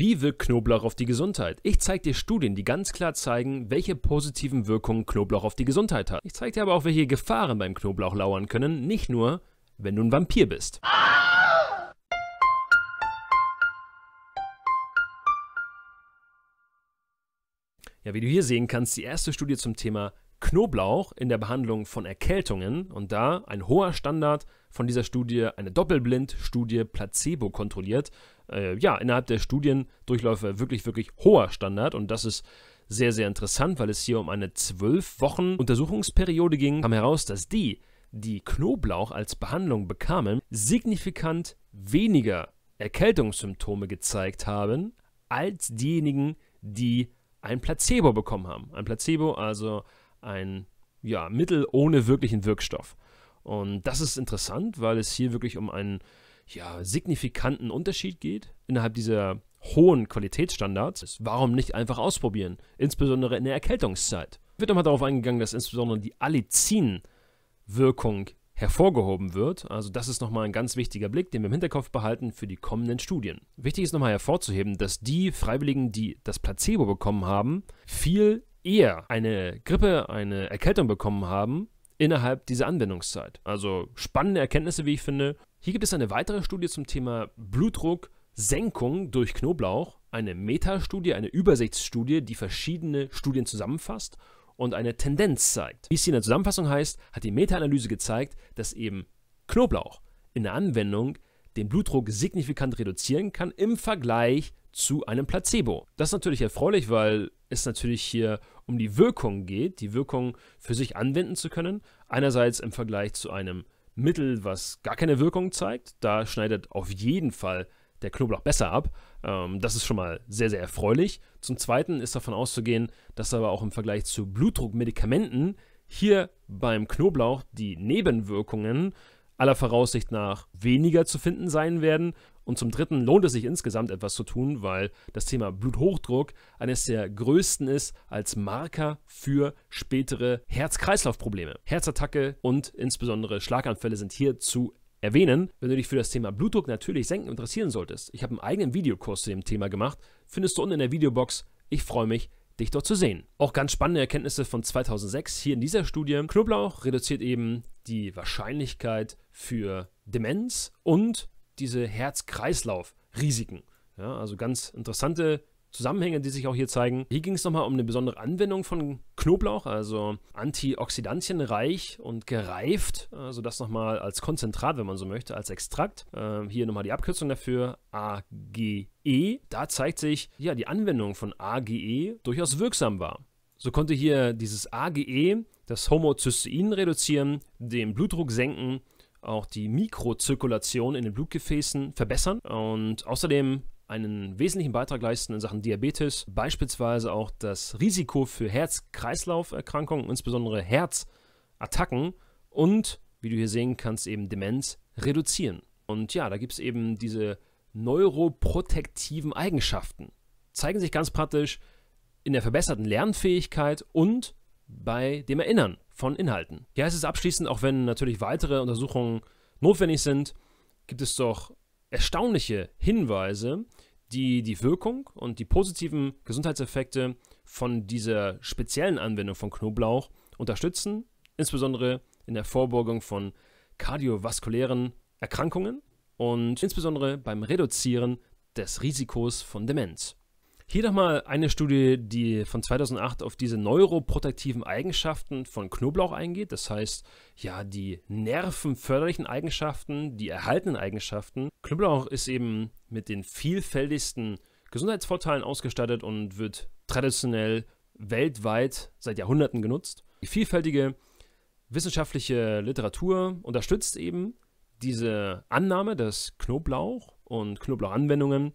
Wie wirkt Knoblauch auf die Gesundheit? Ich zeige dir Studien, die ganz klar zeigen, welche positiven Wirkungen Knoblauch auf die Gesundheit hat. Ich zeige dir aber auch, welche Gefahren beim Knoblauch lauern können, nicht nur, wenn du ein Vampir bist. Ja, wie du hier sehen kannst, die erste Studie zum Thema Knoblauch in der Behandlung von Erkältungen und da ein hoher Standard von dieser Studie, eine Doppelblind-Studie, placebo kontrolliert, äh, ja, innerhalb der Studiendurchläufe wirklich, wirklich hoher Standard und das ist sehr, sehr interessant, weil es hier um eine zwölf Wochen Untersuchungsperiode ging, kam heraus, dass die, die Knoblauch als Behandlung bekamen, signifikant weniger Erkältungssymptome gezeigt haben, als diejenigen, die ein Placebo bekommen haben. Ein Placebo, also ein ja, Mittel ohne wirklichen Wirkstoff. Und das ist interessant, weil es hier wirklich um einen ja, signifikanten Unterschied geht innerhalb dieser hohen Qualitätsstandards, warum nicht einfach ausprobieren, insbesondere in der Erkältungszeit. Wird nochmal darauf eingegangen, dass insbesondere die Allicin-Wirkung hervorgehoben wird. Also das ist nochmal ein ganz wichtiger Blick, den wir im Hinterkopf behalten für die kommenden Studien. Wichtig ist nochmal hervorzuheben, dass die Freiwilligen, die das Placebo bekommen haben, viel eher eine Grippe, eine Erkältung bekommen haben innerhalb dieser Anwendungszeit. Also spannende Erkenntnisse, wie ich finde, hier gibt es eine weitere Studie zum Thema Blutdrucksenkung durch Knoblauch, eine Metastudie, eine Übersichtsstudie, die verschiedene Studien zusammenfasst und eine Tendenz zeigt. Wie es hier in der Zusammenfassung heißt, hat die Meta-Analyse gezeigt, dass eben Knoblauch in der Anwendung den Blutdruck signifikant reduzieren kann im Vergleich zu einem Placebo. Das ist natürlich erfreulich, weil es natürlich hier um die Wirkung geht, die Wirkung für sich anwenden zu können. Einerseits im Vergleich zu einem Mittel, was gar keine Wirkung zeigt. Da schneidet auf jeden Fall der Knoblauch besser ab. Ähm, das ist schon mal sehr, sehr erfreulich. Zum Zweiten ist davon auszugehen, dass aber auch im Vergleich zu Blutdruckmedikamenten hier beim Knoblauch die Nebenwirkungen aller Voraussicht nach weniger zu finden sein werden und zum Dritten lohnt es sich insgesamt etwas zu tun, weil das Thema Bluthochdruck eines der größten ist als Marker für spätere Herz-Kreislauf-Probleme. Herzattacke und insbesondere Schlaganfälle sind hier zu erwähnen. Wenn du dich für das Thema Blutdruck natürlich senken interessieren solltest, ich habe einen eigenen Videokurs zu dem Thema gemacht, findest du unten in der Videobox. Ich freue mich, dich dort zu sehen. Auch ganz spannende Erkenntnisse von 2006 hier in dieser Studie. Knoblauch reduziert eben die Wahrscheinlichkeit für Demenz und diese Herz-Kreislauf-Risiken. Ja, also ganz interessante Zusammenhänge, die sich auch hier zeigen. Hier ging es nochmal um eine besondere Anwendung von Knoblauch, also antioxidantienreich und gereift, also das nochmal als Konzentrat, wenn man so möchte, als Extrakt. Ähm, hier nochmal die Abkürzung dafür, AGE. Da zeigt sich, ja, die Anwendung von AGE durchaus wirksam war. So konnte hier dieses AGE das Homozystein reduzieren, den Blutdruck senken auch die Mikrozirkulation in den Blutgefäßen verbessern und außerdem einen wesentlichen Beitrag leisten in Sachen Diabetes, beispielsweise auch das Risiko für Herz-Kreislauf-Erkrankungen, insbesondere Herzattacken und, wie du hier sehen kannst, eben Demenz reduzieren. Und ja, da gibt es eben diese neuroprotektiven Eigenschaften. Zeigen sich ganz praktisch in der verbesserten Lernfähigkeit und bei dem Erinnern von Inhalten. Hier heißt es abschließend, auch wenn natürlich weitere Untersuchungen notwendig sind, gibt es doch erstaunliche Hinweise, die die Wirkung und die positiven Gesundheitseffekte von dieser speziellen Anwendung von Knoblauch unterstützen, insbesondere in der Vorbeugung von kardiovaskulären Erkrankungen und insbesondere beim Reduzieren des Risikos von Demenz. Hier nochmal eine Studie, die von 2008 auf diese neuroprotektiven Eigenschaften von Knoblauch eingeht. Das heißt, ja, die nervenförderlichen Eigenschaften, die erhaltenen Eigenschaften. Knoblauch ist eben mit den vielfältigsten Gesundheitsvorteilen ausgestattet und wird traditionell weltweit seit Jahrhunderten genutzt. Die vielfältige wissenschaftliche Literatur unterstützt eben diese Annahme, dass Knoblauch und Knoblauchanwendungen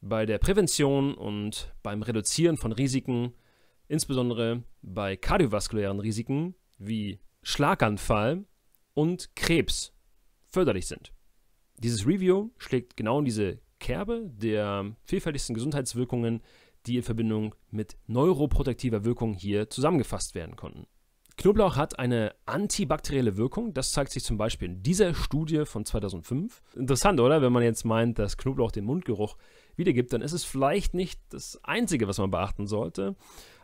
bei der Prävention und beim Reduzieren von Risiken, insbesondere bei kardiovaskulären Risiken wie Schlaganfall und Krebs förderlich sind. Dieses Review schlägt genau in diese Kerbe der vielfältigsten Gesundheitswirkungen, die in Verbindung mit neuroprotektiver Wirkung hier zusammengefasst werden konnten. Knoblauch hat eine antibakterielle Wirkung. Das zeigt sich zum Beispiel in dieser Studie von 2005. Interessant, oder? Wenn man jetzt meint, dass Knoblauch den Mundgeruch wiedergibt, dann ist es vielleicht nicht das Einzige, was man beachten sollte.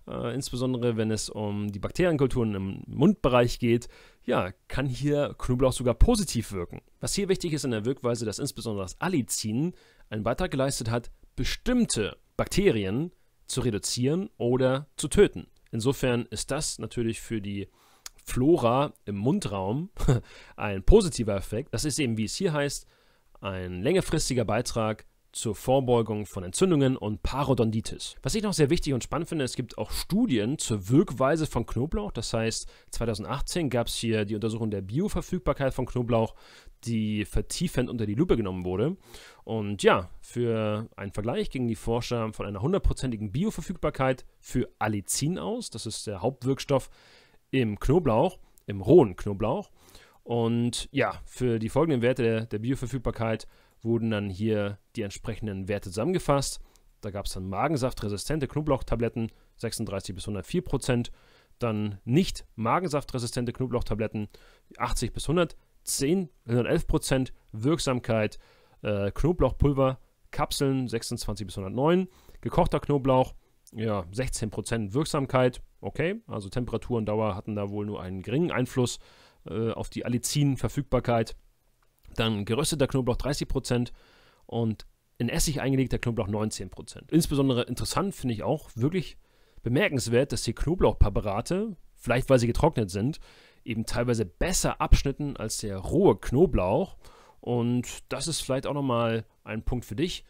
Äh, insbesondere wenn es um die Bakterienkulturen im Mundbereich geht, ja, kann hier Knoblauch sogar positiv wirken. Was hier wichtig ist in der Wirkweise, dass insbesondere das Allicin einen Beitrag geleistet hat, bestimmte Bakterien zu reduzieren oder zu töten. Insofern ist das natürlich für die Flora im Mundraum ein positiver Effekt. Das ist eben, wie es hier heißt, ein längerfristiger Beitrag zur Vorbeugung von Entzündungen und Parodontitis. Was ich noch sehr wichtig und spannend finde, es gibt auch Studien zur Wirkweise von Knoblauch. Das heißt, 2018 gab es hier die Untersuchung der Bioverfügbarkeit von Knoblauch, die vertiefend unter die Lupe genommen wurde. Und ja, für einen Vergleich gingen die Forscher von einer hundertprozentigen Bioverfügbarkeit für Allicin aus. Das ist der Hauptwirkstoff im Knoblauch, im rohen Knoblauch. Und ja, für die folgenden Werte der, der Bioverfügbarkeit wurden dann hier die entsprechenden Werte zusammengefasst. Da gab es dann magensaftresistente Knoblauchtabletten 36 bis 104 Prozent, dann nicht magensaftresistente Knoblauchtabletten 80 bis 110, 111 Prozent, Wirksamkeit äh, Knoblauchpulver, Kapseln 26 bis 109, gekochter Knoblauch ja, 16 Prozent Wirksamkeit, okay, also Temperatur und Dauer hatten da wohl nur einen geringen Einfluss äh, auf die Allicin-Verfügbarkeit. Dann gerösteter Knoblauch 30% und in Essig eingelegter Knoblauch 19%. Insbesondere interessant finde ich auch wirklich bemerkenswert, dass die Knoblauchpräparate, vielleicht weil sie getrocknet sind, eben teilweise besser abschnitten als der rohe Knoblauch. Und das ist vielleicht auch nochmal ein Punkt für dich,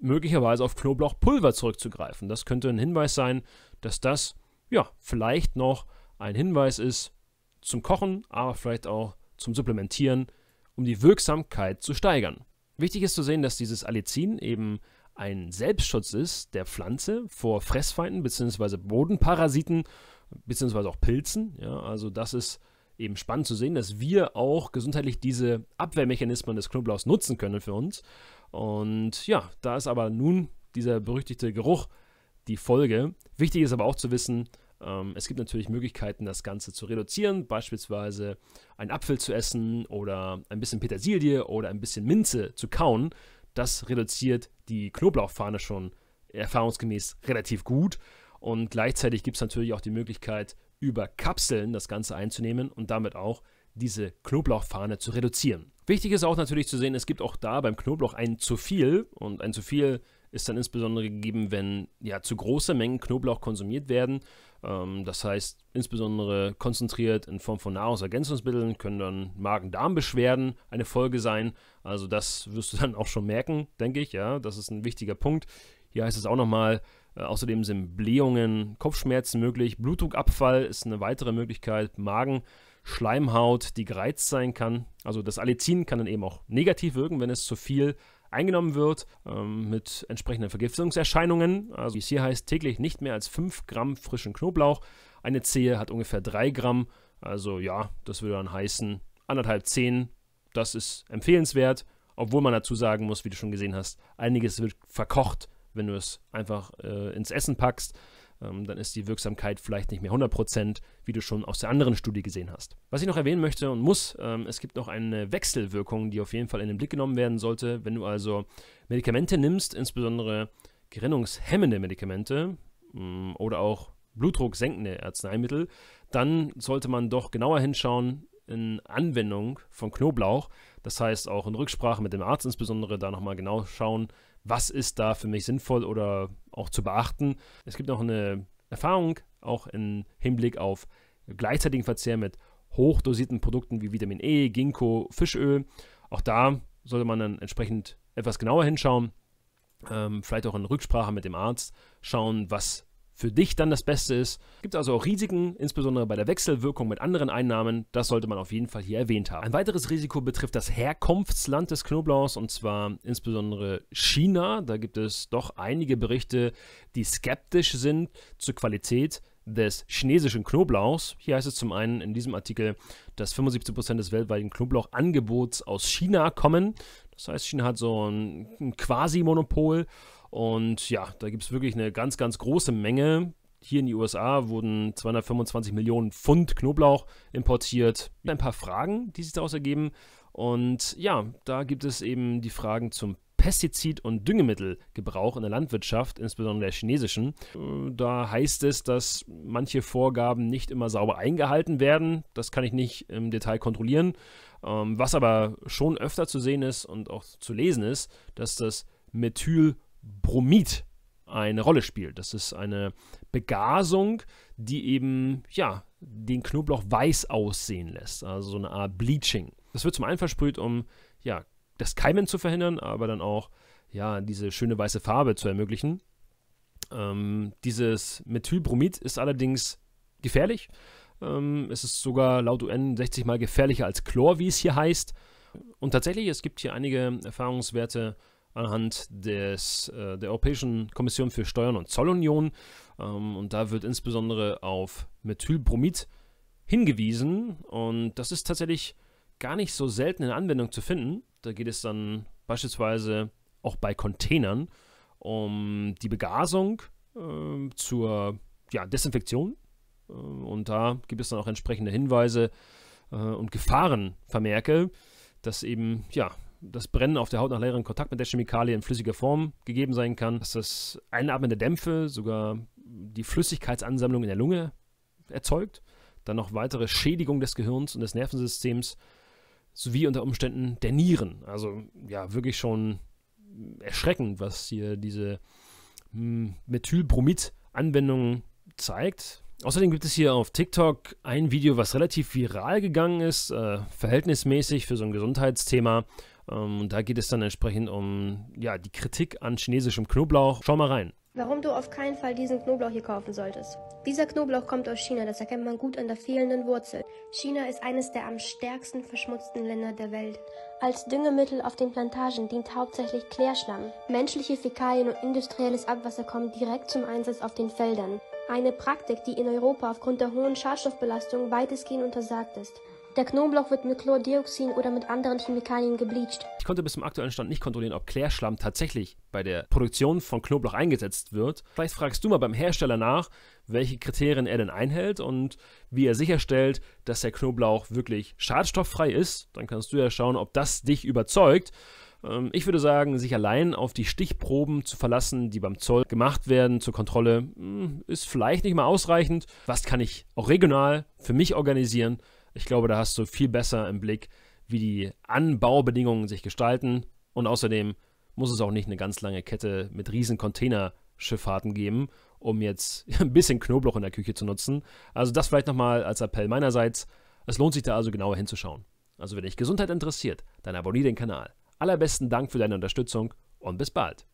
möglicherweise auf Knoblauchpulver zurückzugreifen. Das könnte ein Hinweis sein, dass das ja vielleicht noch ein Hinweis ist zum Kochen, aber vielleicht auch zum Supplementieren um die Wirksamkeit zu steigern. Wichtig ist zu sehen, dass dieses Allicin eben ein Selbstschutz ist der Pflanze vor Fressfeinden bzw. Bodenparasiten bzw. auch Pilzen. Ja, also das ist eben spannend zu sehen, dass wir auch gesundheitlich diese Abwehrmechanismen des Knoblauchs nutzen können für uns. Und ja, da ist aber nun dieser berüchtigte Geruch die Folge. Wichtig ist aber auch zu wissen, ähm, es gibt natürlich Möglichkeiten, das Ganze zu reduzieren, beispielsweise einen Apfel zu essen oder ein bisschen Petersilie oder ein bisschen Minze zu kauen. Das reduziert die Knoblauchfahne schon erfahrungsgemäß relativ gut. Und gleichzeitig gibt es natürlich auch die Möglichkeit, über Kapseln das Ganze einzunehmen und damit auch diese Knoblauchfahne zu reduzieren. Wichtig ist auch natürlich zu sehen, es gibt auch da beim Knoblauch ein zu viel und ein zu viel ist dann insbesondere gegeben, wenn ja zu große Mengen Knoblauch konsumiert werden. Ähm, das heißt, insbesondere konzentriert in Form von Nahrungsergänzungsmitteln können dann Magen-Darm-Beschwerden eine Folge sein. Also das wirst du dann auch schon merken, denke ich. Ja, das ist ein wichtiger Punkt. Hier heißt es auch nochmal, äh, außerdem sind Blähungen, Kopfschmerzen möglich. Blutdruckabfall ist eine weitere Möglichkeit. Magen. Schleimhaut, die gereizt sein kann. Also das Allicin kann dann eben auch negativ wirken, wenn es zu viel eingenommen wird ähm, mit entsprechenden Vergiftungserscheinungen. Also wie es hier heißt, täglich nicht mehr als 5 Gramm frischen Knoblauch. Eine Zehe hat ungefähr 3 Gramm. Also ja, das würde dann heißen, anderthalb Zehen, das ist empfehlenswert. Obwohl man dazu sagen muss, wie du schon gesehen hast, einiges wird verkocht, wenn du es einfach äh, ins Essen packst ähm, dann ist die Wirksamkeit vielleicht nicht mehr 100%, wie du schon aus der anderen Studie gesehen hast. Was ich noch erwähnen möchte und muss, ähm, es gibt noch eine Wechselwirkung, die auf jeden Fall in den Blick genommen werden sollte. Wenn du also Medikamente nimmst, insbesondere gerinnungshemmende Medikamente mh, mm, oder auch blutdrucksenkende Arzneimittel, dann sollte man doch genauer hinschauen, in Anwendung von Knoblauch. Das heißt auch in Rücksprache mit dem Arzt insbesondere da nochmal genau schauen, was ist da für mich sinnvoll oder auch zu beachten. Es gibt noch eine Erfahrung, auch im Hinblick auf gleichzeitigen Verzehr mit hochdosierten Produkten wie Vitamin E, Ginkgo, Fischöl. Auch da sollte man dann entsprechend etwas genauer hinschauen. Ähm, vielleicht auch in Rücksprache mit dem Arzt schauen, was für dich dann das Beste ist. Es Gibt also auch Risiken, insbesondere bei der Wechselwirkung mit anderen Einnahmen. Das sollte man auf jeden Fall hier erwähnt haben. Ein weiteres Risiko betrifft das Herkunftsland des Knoblauchs und zwar insbesondere China. Da gibt es doch einige Berichte, die skeptisch sind zur Qualität des chinesischen Knoblauchs. Hier heißt es zum einen in diesem Artikel, dass 75% des weltweiten Knoblauchangebots aus China kommen. Das heißt, China hat so ein, ein Quasi-Monopol und ja, da gibt es wirklich eine ganz, ganz große Menge. Hier in die USA wurden 225 Millionen Pfund Knoblauch importiert. Ein paar Fragen, die sich daraus ergeben. Und ja, da gibt es eben die Fragen zum Pestizid- und Düngemittelgebrauch in der Landwirtschaft, insbesondere der chinesischen. Äh, da heißt es, dass manche Vorgaben nicht immer sauber eingehalten werden. Das kann ich nicht im Detail kontrollieren. Ähm, was aber schon öfter zu sehen ist und auch zu lesen ist, dass das Methyl Bromid eine Rolle spielt. Das ist eine Begasung, die eben, ja, den Knoblauch weiß aussehen lässt. Also so eine Art Bleaching. Das wird zum einen versprüht, um, ja, das Keimen zu verhindern, aber dann auch, ja, diese schöne weiße Farbe zu ermöglichen. Ähm, dieses Methylbromid ist allerdings gefährlich. Ähm, es ist sogar laut UN 60 mal gefährlicher als Chlor, wie es hier heißt. Und tatsächlich, es gibt hier einige Erfahrungswerte, anhand des, äh, der Europäischen Kommission für Steuern und Zollunion. Ähm, und da wird insbesondere auf Methylbromid hingewiesen. Und das ist tatsächlich gar nicht so selten in Anwendung zu finden. Da geht es dann beispielsweise auch bei Containern um die Begasung äh, zur ja, Desinfektion. Ähm, und da gibt es dann auch entsprechende Hinweise äh, und Gefahrenvermerke, dass eben ja das Brennen auf der Haut nach längerem Kontakt mit der Chemikalie in flüssiger Form gegeben sein kann, dass das Einatmen der Dämpfe sogar die Flüssigkeitsansammlung in der Lunge erzeugt, dann noch weitere Schädigung des Gehirns und des Nervensystems sowie unter Umständen der Nieren. Also ja, wirklich schon erschreckend, was hier diese hm, Methylbromid-Anwendung zeigt. Außerdem gibt es hier auf TikTok ein Video, was relativ viral gegangen ist, äh, verhältnismäßig für so ein Gesundheitsthema. Ähm, und da geht es dann entsprechend um ja, die Kritik an chinesischem Knoblauch. Schau mal rein. Warum du auf keinen Fall diesen Knoblauch hier kaufen solltest. Dieser Knoblauch kommt aus China, das erkennt man gut an der fehlenden Wurzel. China ist eines der am stärksten verschmutzten Länder der Welt. Als Düngemittel auf den Plantagen dient hauptsächlich Klärschlamm. Menschliche Fäkalien und industrielles Abwasser kommen direkt zum Einsatz auf den Feldern. Eine Praktik, die in Europa aufgrund der hohen Schadstoffbelastung weitestgehend untersagt ist. Der Knoblauch wird mit Chlordioxin oder mit anderen Chemikalien gebleicht. Ich konnte bis zum aktuellen Stand nicht kontrollieren, ob Klärschlamm tatsächlich bei der Produktion von Knoblauch eingesetzt wird. Vielleicht fragst du mal beim Hersteller nach, welche Kriterien er denn einhält und wie er sicherstellt, dass der Knoblauch wirklich schadstofffrei ist. Dann kannst du ja schauen, ob das dich überzeugt. Ähm, ich würde sagen, sich allein auf die Stichproben zu verlassen, die beim Zoll gemacht werden zur Kontrolle, hm, ist vielleicht nicht mal ausreichend. Was kann ich auch regional für mich organisieren? Ich glaube, da hast du viel besser im Blick, wie die Anbaubedingungen sich gestalten. Und außerdem muss es auch nicht eine ganz lange Kette mit riesen Containerschifffahrten geben, um jetzt ein bisschen Knoblauch in der Küche zu nutzen. Also das vielleicht nochmal als Appell meinerseits. Es lohnt sich da also genauer hinzuschauen. Also wenn dich Gesundheit interessiert, dann abonniere den Kanal. Allerbesten Dank für deine Unterstützung und bis bald.